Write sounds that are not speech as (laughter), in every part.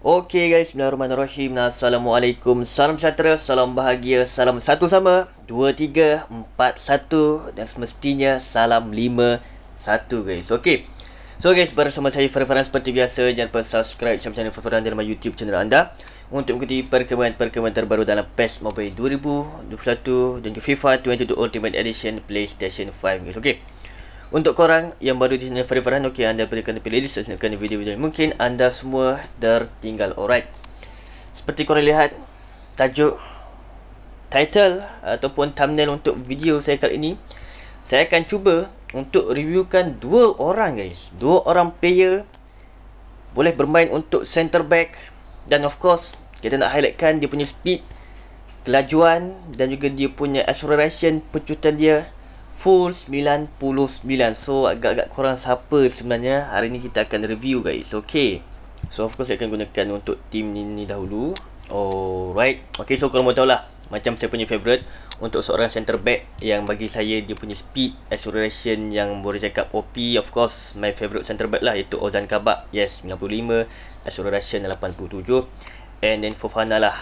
Okey guys, bismillahirrahmanirrahim. Assalamualaikum. Salam sejahtera, salam bahagia, salam satu sama. dua tiga empat satu dan semestinya salam lima satu guys. Okey. So guys, bersama saya Farfaran seperti biasa. Jangan lupa subscribe channel channel Farfaran dalam YouTube channel anda untuk mengikuti perkembangan-perkembangan terbaru dalam PES Mobile 2021 dan juga FIFA 22 Ultimate Edition PlayStation 5 guys. Okey. Untuk korang yang baru di channel Farid Farhan, okay anda boleh kena pilih listen kena video-video Mungkin anda semua tertinggal, alright. Seperti korang lihat, tajuk, title ataupun thumbnail untuk video saya kali ini, saya akan cuba untuk reviewkan dua orang guys. Dua orang player boleh bermain untuk center back dan of course, kita nak highlightkan dia punya speed, kelajuan dan juga dia punya acceleration, pecutan dia full 99 so agak-agak kurang siapa sebenarnya hari ni kita akan review guys okay so of course saya akan gunakan untuk team ni, ni dahulu alright okay so korang mahu tahu lah macam saya punya favourite untuk seorang center back yang bagi saya dia punya speed acceleration yang boleh cakap OP of course my favourite center back lah iaitu Ozan Kabak yes 95 acceleration 87 and then Fofana lah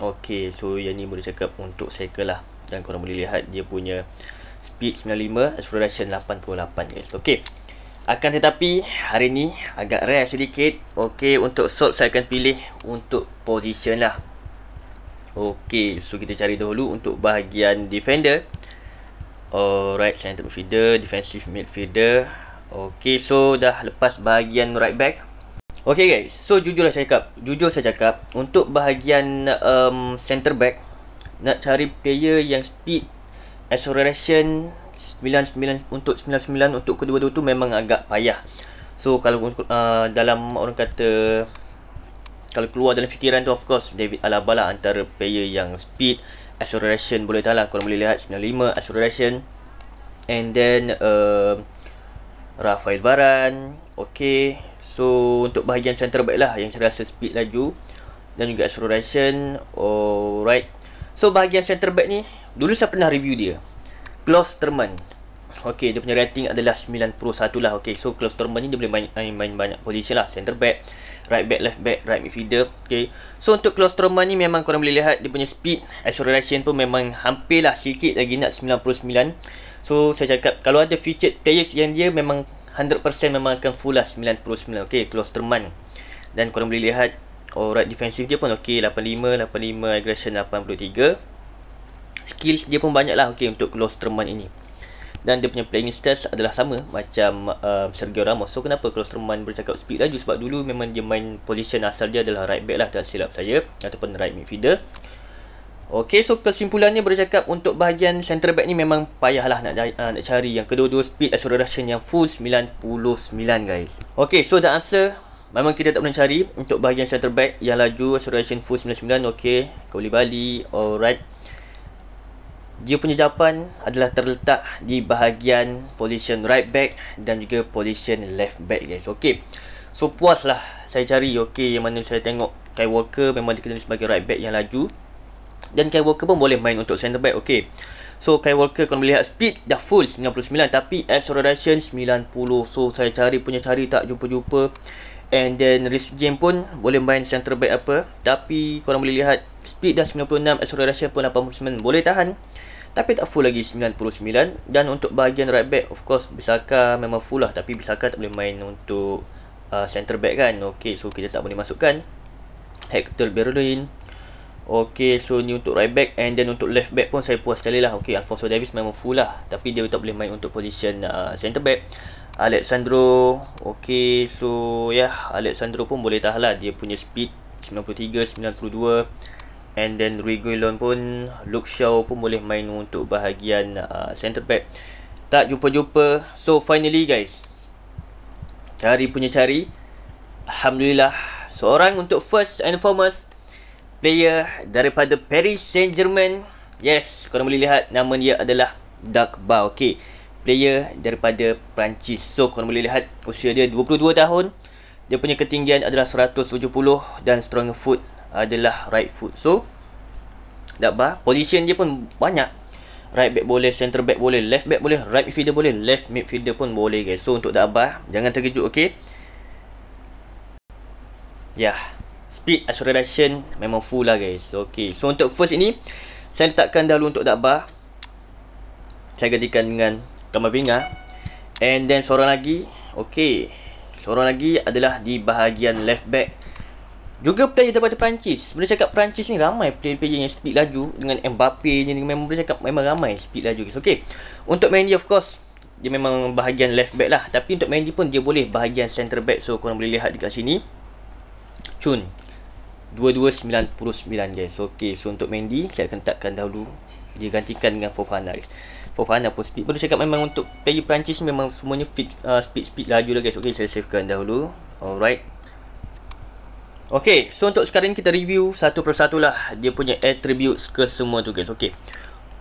okay so yang ni boleh cakap untuk cycle lah dan korang boleh lihat dia punya speed 95 acceleration 88 guys okey akan tetapi hari ni agak rare sedikit okey untuk sort saya akan pilih untuk position lah okey so kita cari dahulu untuk bahagian defender alright center midfielder defensive midfielder okey so dah lepas bahagian right back okey guys so jujur lah saya cakap jujur saya cakap untuk bahagian um, center back nak cari player yang speed acceleration 99 untuk 99 untuk kedua-dua tu memang agak payah. So kalau uh, dalam orang kata kalau keluar dalam fikiran tu of course David Alaba lah antara player yang speed acceleration boleh tahu lah kalau boleh lihat 95 acceleration and then uh, Rafael Varane, okay so untuk bahagian center back lah yang saya rasa speed laju dan juga acceleration alright so bahagian center back ni Dulu saya pernah review dia terman. Okay, dia punya rating adalah 91 lah Okay, so terman ni dia boleh main, main banyak position lah Center back, right back, left back, right midfielder Okay, so untuk terman ni memang korang boleh lihat Dia punya speed, acceleration pun memang hampir lah sikit lagi nak 99 So, saya cakap kalau ada featured players yang dia memang 100% memang akan full lah 99 Okay, terman. Dan korang boleh lihat Alright, oh, defensive dia pun okay 85, 85, aggression 83 skills dia pun banyak lah okay, untuk Klosterman ini dan dia punya playing stats adalah sama macam uh, Sergio Ramos so kenapa close Klosterman bercakap speed laju sebab dulu memang dia main position asal dia adalah right back lah tak silap saya ataupun right midfielder Okey, so kesimpulannya bercakap untuk bahagian center back ni memang payahlah nak uh, nak cari yang kedua-dua speed acceleration yang full 99 guys. Okey, so the answer memang kita tak boleh cari untuk bahagian center back yang laju acceleration full 99. Okey, Koulibaly, alright. Dia punya jawapan adalah terletak di bahagian position right back dan juga position left back guys. Okey. So puaslah saya cari okey yang mana saya tengok Kai Walker memang dikenali sebagai right back yang laju dan Kai Walker pun boleh main untuk center back. Okey. So Kai Walker kalau melihat speed dah full 99 tapi acceleration 90. So saya cari punya cari tak jumpa-jumpa. And then risk game pun boleh main center back apa Tapi korang boleh lihat speed dah 96 acceleration pun 89 boleh tahan Tapi tak full lagi 99 Dan untuk bahagian right back of course Bisaka memang full lah Tapi Bisaka tak boleh main untuk uh, center back kan Okay so kita tak boleh masukkan Hector Berlin Okay so ni untuk right back And then untuk left back pun saya puas sekali lah Okay Alfonso Davis memang full lah Tapi dia tak boleh main untuk position uh, center back Alexandro Okay So ya yeah, Alexandro pun boleh tahan lah Dia punya speed 93 92 And then Reguilon pun Luke Shaw pun boleh main Untuk bahagian uh, Center back Tak jumpa-jumpa So finally guys Cari punya cari Alhamdulillah Seorang untuk first and foremost Player daripada Paris Saint-Germain Yes, korang boleh lihat Nama dia adalah Dark Bar Okay player daripada Perancis. So korang boleh lihat usia dia 22 tahun. Dia punya ketinggian adalah 170 dan strong foot adalah right foot. So dapat position dia pun banyak. Right back boleh, center back boleh, left back boleh, right midfielder boleh, left midfielder pun boleh guys. So untuk dapat jangan terkejut okey. Ya. Yeah. Speed acceleration memang full lah guys. Okey. So untuk first ini saya letakkan dahulu untuk dakbah. Saya gantikan dengan gambar finger and then seorang lagi okay, seorang lagi adalah di bahagian left back juga player daripada Perancis Bila cakap Perancis ni ramai player-player yang speed laju Dengan Mbappe ni memang boleh cakap memang ramai speed laju so, okay. Untuk Mandy of course Dia memang bahagian left back lah Tapi untuk Mandy pun dia boleh bahagian center back So korang boleh lihat dekat sini Chun 2299 guys okay. So untuk Mandy saya akan tetapkan dahulu Dia gantikan dengan Fofana guys Fofana pun lah, speed Perlu cakap memang untuk player Perancis memang semuanya fit speed-speed uh, laju lah guys Okay saya savekan dahulu Alright Okay so untuk sekarang kita review satu persatu lah Dia punya attributes ke semua tu guys Okay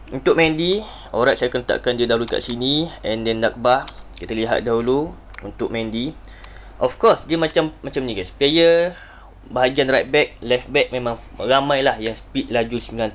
Untuk Mandy Alright saya akan letakkan dia dahulu kat sini And then Nakba Kita lihat dahulu Untuk Mandy Of course dia macam macam ni guys Player Bahagian right back Left back memang ramailah yang speed laju 99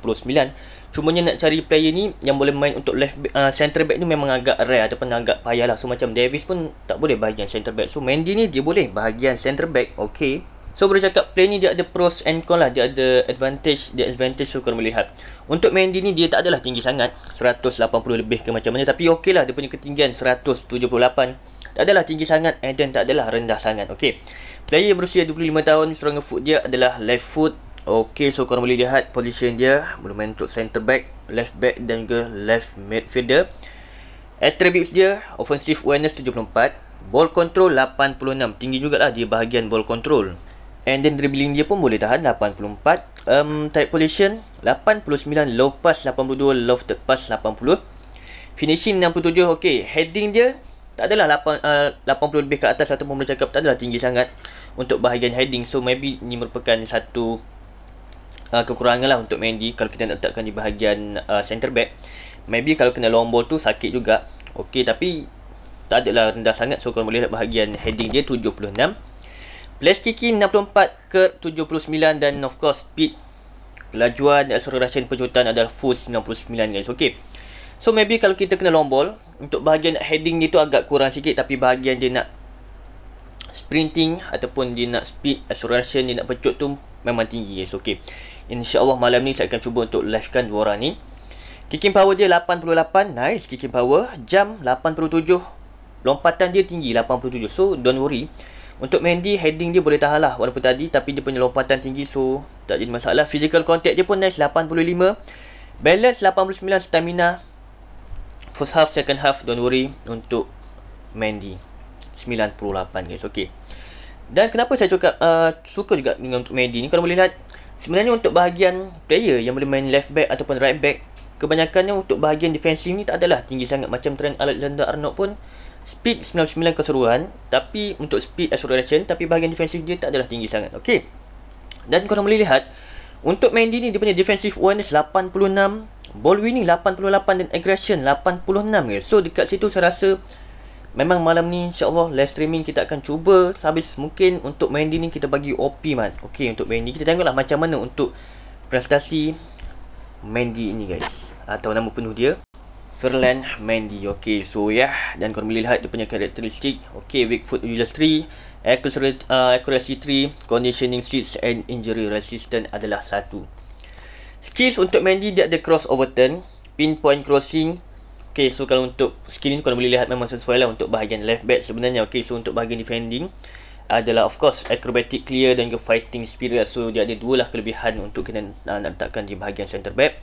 Cumanya nak cari player ni yang boleh main untuk left back, uh, center back ni memang agak rare ataupun agak payah lah. So macam Davis pun tak boleh bahagian center back. So Mandy ni dia boleh bahagian center back. Okay. So boleh cakap play ni dia ada pros and cons lah. Dia ada advantage, dia advantage so korang boleh lihat. Untuk Mandy ni dia tak adalah tinggi sangat. 180 lebih ke macam mana. Tapi okay lah dia punya ketinggian 178. Tak adalah tinggi sangat and then tak adalah rendah sangat. Okay. Player berusia 25 tahun, strong foot dia adalah left foot. Okey, so korang boleh lihat position dia Boleh main untuk center back, left back dan juga left midfielder Attributes dia, offensive awareness 74 Ball control 86, tinggi jugalah dia bahagian ball control And then dribbling dia pun boleh tahan 84 um, Type position 89, low pass 82, lofted pass 80 Finishing 67, okey, heading dia tak adalah 8, uh, 80 lebih ke atas ataupun boleh cakap tak adalah tinggi sangat untuk bahagian heading so maybe ni merupakan satu Uh, kekurangan lah untuk Mendy kalau kita nak letakkan di bahagian uh, center back maybe kalau kena long ball tu sakit juga ok tapi tak adalah rendah sangat so kalau boleh letak bahagian heading dia 76 place kicking 64 ke 79 dan of course speed kelajuan dan acceleration pencutan adalah full 99 guys ok so maybe kalau kita kena long ball untuk bahagian heading dia tu agak kurang sikit tapi bahagian dia nak sprinting ataupun dia nak speed acceleration eh, dia nak pecut tu memang tinggi guys ok InsyaAllah malam ni saya akan cuba untuk livekan diorang ni Kicking power dia 88 Nice kicking power Jam 87 Lompatan dia tinggi 87 So don't worry Untuk Mandy heading dia boleh tahan lah Walaupun tadi Tapi dia punya lompatan tinggi So tak jadi masalah Physical contact dia pun nice 85 Balance 89 stamina First half second half Don't worry Untuk Mandy 98 guys Okay dan kenapa saya cakap uh, suka juga dengan untuk Medi ni Kalau boleh lihat Sebenarnya untuk bahagian player yang boleh main left back ataupun right back Kebanyakannya untuk bahagian defensif ni tak adalah tinggi sangat Macam Trent Alexander-Arnold pun Speed 99 keseruan Tapi untuk speed acceleration Tapi bahagian defensif dia tak adalah tinggi sangat Okey Dan korang boleh lihat Untuk Mandy ni dia punya defensive awareness 86 Ball winning 88 dan aggression 86 ke So dekat situ saya rasa Memang malam ni insyaAllah live streaming kita akan cuba Habis mungkin untuk Mandy ni kita bagi OP man Okay untuk Mandy kita tengoklah macam mana untuk prestasi Mandy ini guys Atau nama penuh dia Ferlan Mandy Okay so ya yeah. Dan korang boleh lihat dia punya karakteristik Okay weak foot user 3 Accuracy 3 uh, Conditioning streets and injury resistant adalah satu. Skills untuk Mandy dia ada crossover turn Pinpoint crossing Okay, so kalau untuk skill ni korang boleh lihat memang sesuai lah untuk bahagian left back sebenarnya. Okay, so untuk bahagian defending adalah of course acrobatic clear dan juga fighting spirit lah. So dia ada dua lah kelebihan untuk kita uh, ah, nak letakkan di bahagian center back.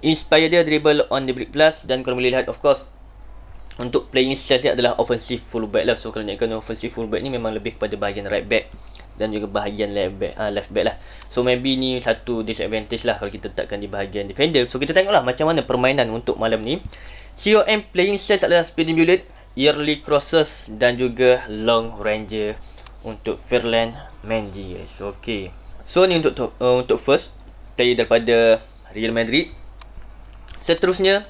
Inspire dia dribble on the brick plus dan korang boleh lihat of course untuk playing style dia adalah offensive full back lah. So kalau nak kena offensive back ni memang lebih kepada bahagian right back dan juga bahagian left back uh, left back lah. So maybe ni satu disadvantage lah kalau kita letakkan di bahagian defender. So kita tengoklah macam mana permainan untuk malam ni. COM playing sense adalah Speedy bullet, Yearly Crosses dan juga Long Ranger untuk Fairland Mendy guys. Okey, So ni untuk uh, untuk first player daripada Real Madrid. Seterusnya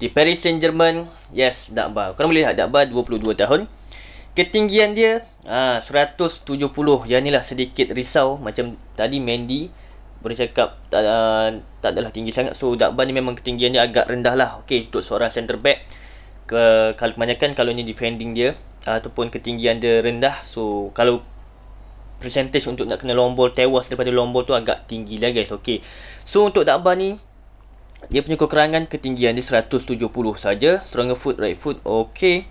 di Paris Saint-Germain, yes, Dakba. Kau boleh lihat Dakba 22 tahun. Ketinggian dia ah 170. Yang inilah sedikit risau macam tadi Mendy boleh cakap tak, uh, tak adalah tinggi sangat so Dagba ni memang ketinggian dia agak rendah lah ok untuk seorang center back ke, kalau kebanyakan kalau ni defending dia uh, ataupun ketinggian dia rendah so kalau percentage untuk nak kena long ball tewas daripada long ball tu agak tinggi lah guys ok so untuk Dagba ni dia punya kekurangan ketinggian dia 170 saja. stronger foot right foot ok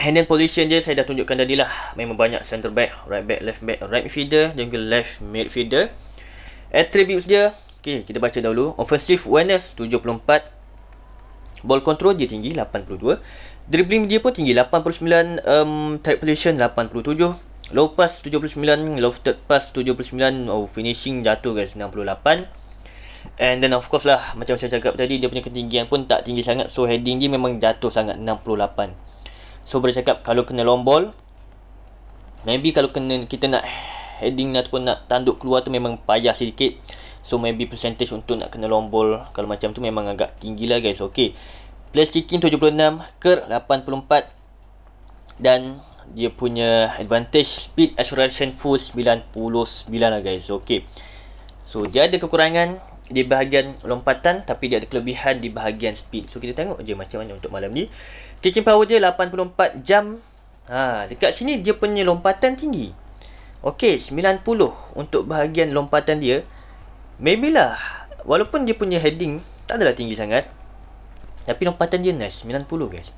hand and position dia saya dah tunjukkan tadi lah memang banyak center back right back left back right midfielder dan juga left midfielder Attributes dia Okay, kita baca dahulu Offensive awareness 74 Ball control dia tinggi 82 Dribbling dia pun tinggi 89 um, Track position 87 Low pass 79 low third pass 79 oh, Finishing jatuh guys 68 And then of course lah Macam saya cakap tadi Dia punya ketinggian pun tak tinggi sangat So heading dia memang jatuh sangat 68 So boleh cakap Kalau kena long ball Maybe kalau kena kita nak heading ataupun nak tanduk keluar tu memang payah sedikit so maybe percentage untuk nak kena long ball kalau macam tu memang agak tinggi lah guys ok place kicking 76 ker 84 dan dia punya advantage speed acceleration full 99 lah guys ok so dia ada kekurangan di bahagian lompatan tapi dia ada kelebihan di bahagian speed so kita tengok je macam mana untuk malam ni kicking power dia 84 jam Ha, dekat sini dia punya lompatan tinggi Okay, 90 untuk bahagian lompatan dia. Maybe lah. Walaupun dia punya heading tak adalah tinggi sangat. Tapi lompatan dia nice. 90 guys.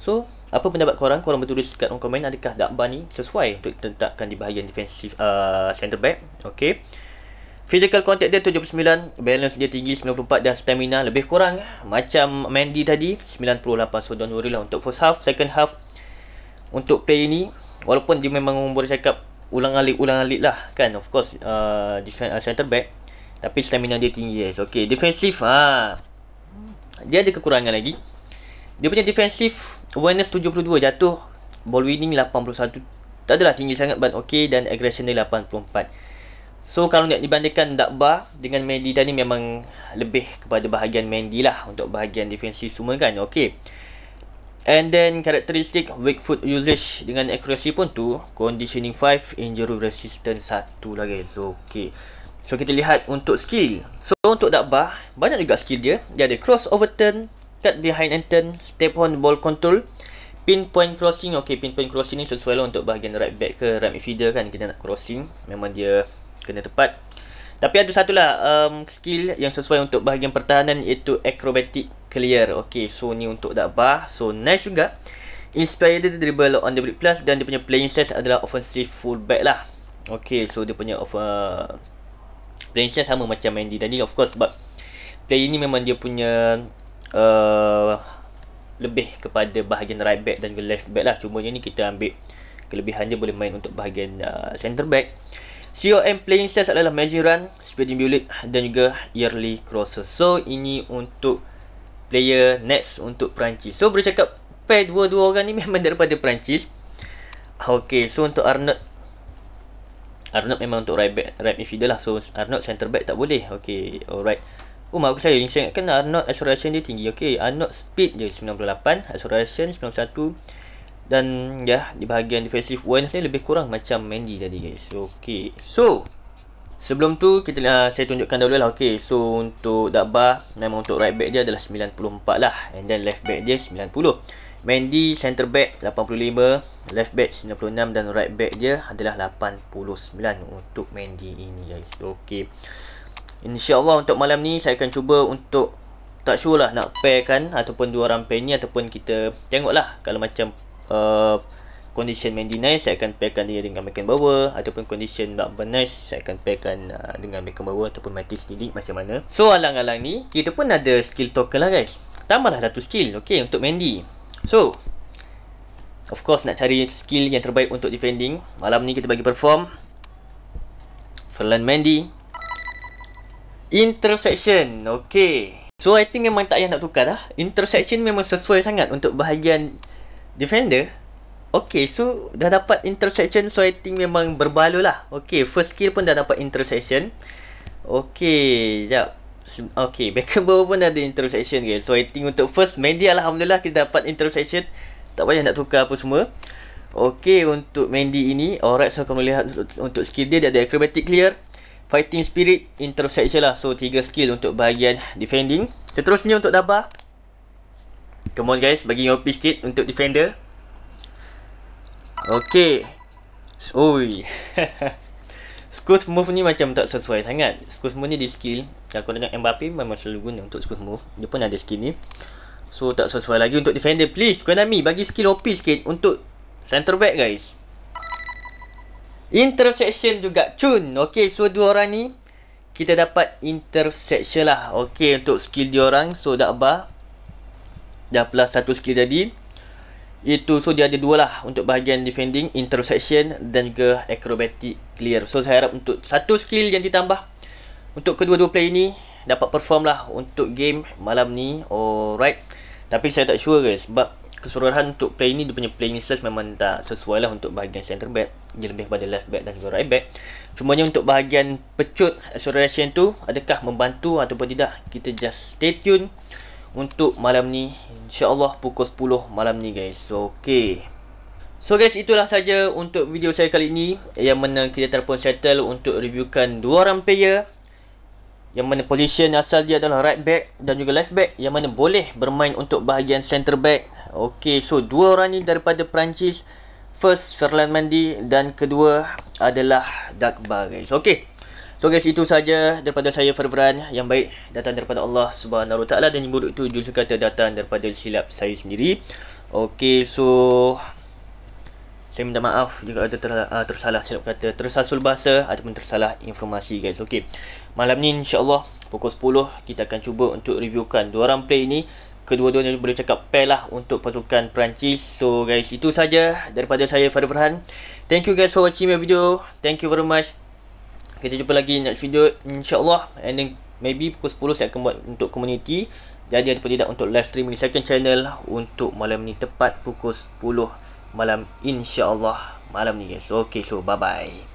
So, apa pendapat korang? Korang bertulis kat orang komen. Adakah Dakba ni sesuai untuk tentakan di bahagian defensive uh, center back? Okay. Physical contact dia 79. Balance dia tinggi 94. Dan stamina lebih kurang. Macam Mandy tadi. 98. So, don't worry lah. Untuk first half, second half. Untuk play ni. Walaupun dia memang boleh cakap ulang alik ulang alik lah kan of course uh, defense uh, center back tapi stamina dia tinggi guys okey defensif ha dia ada kekurangan lagi dia punya defensif awareness 72 jatuh ball winning 81 tak adalah tinggi sangat but ok dan aggression dia 84 so kalau nak dibandingkan Dakba dengan Mendy tadi memang lebih kepada bahagian Mendy lah untuk bahagian defensif semua kan okey And then karakteristik weak foot usage dengan accuracy pun tu Conditioning 5, injury resistance 1 lah guys Okay So kita lihat untuk skill So untuk dakbah, banyak juga skill dia Dia ada cross over turn, cut behind and turn, step on ball control Pinpoint crossing, okay pinpoint crossing ni sesuai lah untuk bahagian right back ke right midfielder kan Kita nak crossing, memang dia kena tepat tapi ada satulah um, skill yang sesuai untuk bahagian pertahanan iaitu acrobatic clear. Okey, so ni untuk dakbah. So nice juga. Inspire dia dribble on the break plus dan dia punya playing size adalah offensive fullback lah. Okey, so dia punya of uh, playing size sama macam Mandy tadi of course but play ini memang dia punya uh, lebih kepada bahagian right back dan juga left back lah. Cuma ni kita ambil kelebihan dia boleh main untuk bahagian uh, center back. COM playing size adalah measure run, spreading bullet dan juga yearly crosser. So ini untuk player next untuk Perancis. So boleh cakap pair dua-dua orang ni (laughs) memang daripada Perancis. Okay, so untuk Arnold. Arnold memang untuk right back, right midfielder lah. So Arnold center back tak boleh. Okay, alright. Oh, saya yang saya ingat kan Arnold acceleration dia tinggi. Okay, Arnold speed je 98, acceleration 91. Dan ya yeah, di bahagian defensive one saya lebih kurang macam Mandy tadi guys. Okay, So sebelum tu kita uh, saya tunjukkan dahulu lah. Okay, So untuk Dakba memang untuk right back dia adalah 94 lah and then left back dia 90. Mandy center back 85, left back 96 dan right back dia adalah 89 untuk Mandy ini guys. Okay, InsyaAllah untuk malam ni saya akan cuba untuk tak sure lah nak pair kan ataupun dua orang pair ni ataupun kita tengok lah kalau macam uh, condition Mandy Nice saya akan pairkan dia dengan Macan Bower ataupun condition Mark Bernice saya akan pairkan uh, dengan Macan Bower ataupun mati sendiri, macam mana so alang-alang ni kita pun ada skill token lah guys tambahlah satu skill ok untuk Mandy so of course nak cari skill yang terbaik untuk defending malam ni kita bagi perform Ferland Mandy Intersection okay. so I think memang tak payah nak tukar lah intersection memang sesuai sangat untuk bahagian Defender Okay so Dah dapat intersection, So I think memang berbalu lah Okay first skill pun dah dapat intersection. Okay Sekejap Okay (laughs) Beckham Bower pun ada intersection guys So I think untuk first Mandy Alhamdulillah kita dapat intersection. Tak payah nak tukar apa semua Okay untuk Mandy ini Alright so kamu lihat Untuk skill dia Dia ada acrobatic clear Fighting spirit intersection lah So 3 skill untuk bahagian defending Seterusnya untuk Dabah Come on guys, bagi OP sikit untuk defender. Okay. Oi. (laughs) Skus move ni macam tak sesuai sangat. Skus move ni di skill. Kalau kau tengok Mbappe memang selalu guna untuk skus move. Dia pun ada skill ni. So tak sesuai lagi untuk defender. Please, Konami bagi skill OP sikit untuk center back guys. Interception juga cun. Okay, so dua orang ni kita dapat interception lah. Okay, untuk skill dia orang. So, dak bar dah plus satu skill jadi itu so dia ada dua lah untuk bahagian defending intersection dan juga acrobatic clear so saya harap untuk satu skill yang ditambah untuk kedua-dua play ini dapat perform lah untuk game malam ni alright tapi saya tak sure guys sebab keseluruhan untuk play ini dia punya playing search memang tak sesuai lah untuk bahagian center back dia lebih kepada left back dan juga right back cumanya untuk bahagian pecut acceleration tu adakah membantu ataupun tidak kita just stay tune untuk malam ni InsyaAllah pukul 10 malam ni guys So okay So guys itulah saja untuk video saya kali ini Yang mana kita telefon settle untuk reviewkan dua orang player Yang mana position asal dia adalah right back dan juga left back Yang mana boleh bermain untuk bahagian center back Okay so dua orang ni daripada Perancis First Ferland Mandy dan kedua adalah Dagba guys Okay So guys itu saja daripada saya Ferveran yang baik datang daripada Allah Subhanahu taala dan yang buruk itu jul kata datang daripada silap saya sendiri. Okay so saya minta maaf jika ada ter, uh, ah, tersalah silap kata, tersasul bahasa ataupun tersalah informasi guys. Okay Malam ni insya-Allah pukul 10 kita akan cuba untuk reviewkan dua orang play ini. Kedua-duanya boleh cakap pair lah untuk pasukan Perancis. So guys itu saja daripada saya Farid Thank you guys for watching my video. Thank you very much kita jumpa lagi next video insyaallah and then maybe pukul 10 saya akan buat untuk community jadi ataupun tidak untuk live streaming second channel lah, untuk malam ni tepat pukul 10 malam insyaallah malam ni guys okey so bye bye